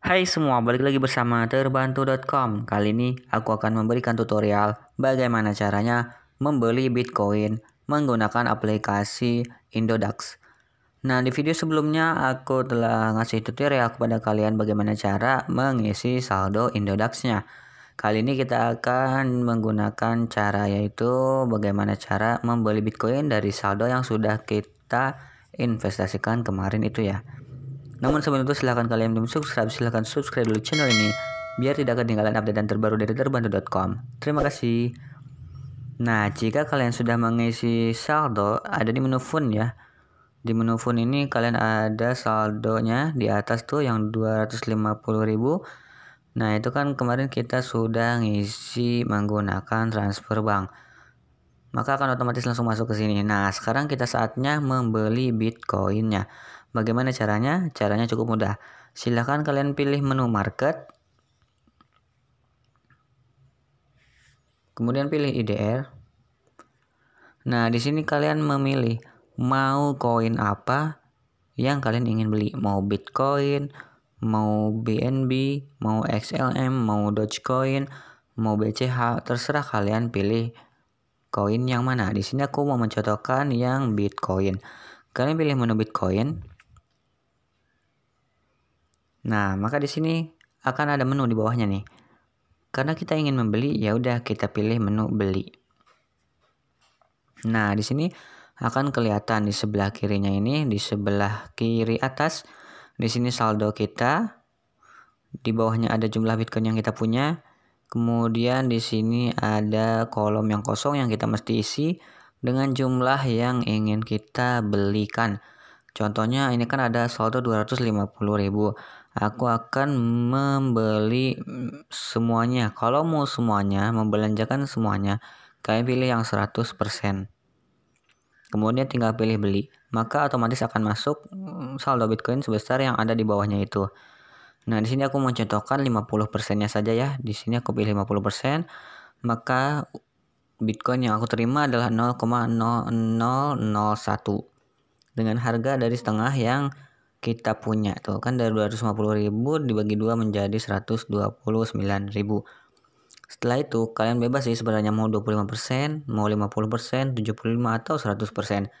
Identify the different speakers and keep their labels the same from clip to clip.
Speaker 1: Hai semua, balik lagi bersama terbantu.com. Kali ini aku akan memberikan tutorial bagaimana caranya membeli Bitcoin menggunakan aplikasi Indodax. Nah, di video sebelumnya aku telah ngasih tutorial kepada kalian bagaimana cara mengisi saldo Indodax-nya. Kali ini kita akan menggunakan cara yaitu bagaimana cara membeli Bitcoin dari saldo yang sudah kita investasikan kemarin itu ya. Namun sebelum itu silahkan kalian belum subscribe, silahkan subscribe dulu channel ini biar tidak ketinggalan update dan terbaru dari terbantu.com. Terima kasih. Nah, jika kalian sudah mengisi saldo, ada di menu fun ya. Di menu fun ini kalian ada saldonya di atas tuh yang 250.000. Nah, itu kan kemarin kita sudah ngisi menggunakan transfer bank. Maka akan otomatis langsung masuk ke sini. Nah, sekarang kita saatnya membeli Bitcoinnya. Bagaimana caranya? Caranya cukup mudah. Silahkan kalian pilih menu market. Kemudian pilih IDR. Nah, di sini kalian memilih mau koin apa yang kalian ingin beli. Mau Bitcoin, mau BNB, mau XLM, mau Dogecoin, mau BCH, terserah kalian pilih koin yang mana. Di sini aku mau mencontohkan yang Bitcoin. Kalian pilih menu Bitcoin. Nah, maka di sini akan ada menu di bawahnya nih. Karena kita ingin membeli, ya udah kita pilih menu beli. Nah, di sini akan kelihatan di sebelah kirinya ini, di sebelah kiri atas, di sini saldo kita. Di bawahnya ada jumlah Bitcoin yang kita punya. Kemudian di sini ada kolom yang kosong yang kita mesti isi dengan jumlah yang ingin kita belikan. Contohnya ini kan ada saldo 250.000. Aku akan membeli mm, semuanya. Kalau mau semuanya, membelanjakan semuanya, kalian pilih yang 100%. Kemudian tinggal pilih beli, maka otomatis akan masuk mm, saldo Bitcoin sebesar yang ada di bawahnya itu. Nah, di sini aku mencontohkan 50%-nya saja ya. Di sini aku pilih 50%, maka Bitcoin yang aku terima adalah 0,0001 dengan harga dari setengah yang kita punya tuh kan dari 250.000 dibagi dua menjadi 129.000 setelah itu kalian bebas sih sebenarnya mau 25% mau 50% 75 atau 100%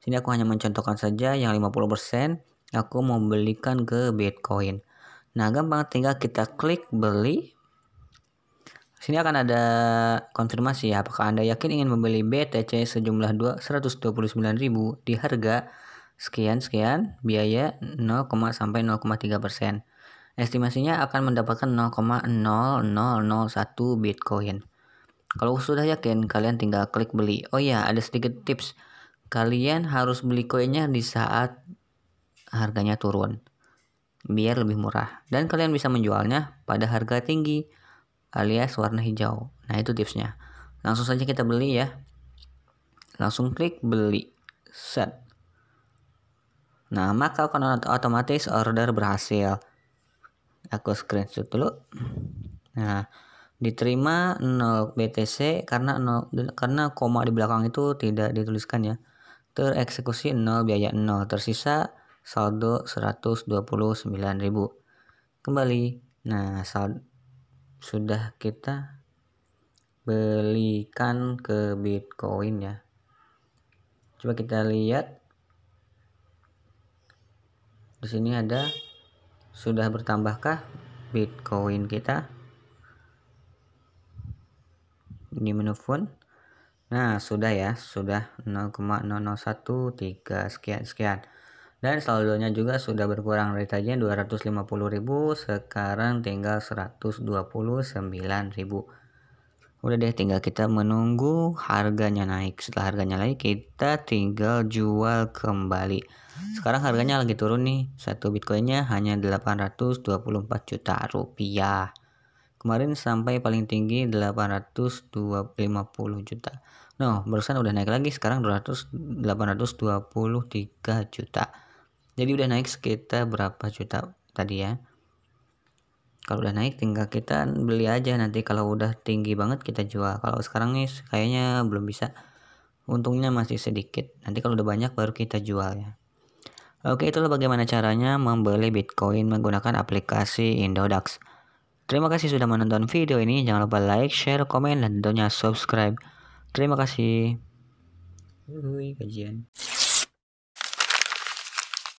Speaker 1: sini aku hanya mencontohkan saja yang 50% aku mau belikan ke Bitcoin nah gampang tinggal kita klik beli Sini akan ada konfirmasi ya apakah Anda yakin ingin membeli BTC sejumlah 129.000 di harga sekian-sekian biaya 0, sampai 0,3 persen. Estimasinya akan mendapatkan 0,0001 Bitcoin. Kalau sudah yakin, kalian tinggal klik beli. Oh ya, ada sedikit tips. Kalian harus beli koinnya di saat harganya turun. Biar lebih murah. Dan kalian bisa menjualnya pada harga tinggi alias warna hijau. Nah, itu tipsnya. Langsung saja kita beli ya. Langsung klik beli. Set. Nah, maka akan otomatis order berhasil. Aku screenshot dulu. Nah, diterima 0 BTC karena 0 karena koma di belakang itu tidak dituliskan ya. Tereksekusi 0 biaya 0, tersisa saldo 129.000. Kembali. Nah, saldo sudah kita belikan ke Bitcoin ya. Coba kita lihat. Di sini ada sudah bertambahkah Bitcoin kita? Ini menu phone. Nah, sudah ya, sudah 0,001 sekian sekian dan saldonya juga sudah berkurang dari tadinya 250.000 sekarang tinggal 129.000 udah deh tinggal kita menunggu harganya naik setelah harganya naik kita tinggal jual kembali sekarang harganya lagi turun nih satu bitcoinnya hanya 824 juta rupiah kemarin sampai paling tinggi 850 juta no barusan udah naik lagi sekarang 200 823 juta jadi udah naik sekitar berapa juta tadi ya kalau udah naik tinggal kita beli aja nanti kalau udah tinggi banget kita jual kalau sekarang nih kayaknya belum bisa untungnya masih sedikit nanti kalau udah banyak baru kita jual ya oke itulah bagaimana caranya membeli bitcoin menggunakan aplikasi Indodax terima kasih sudah menonton video ini jangan lupa like, share, komen, dan tentunya subscribe terima kasih Wih, kajian.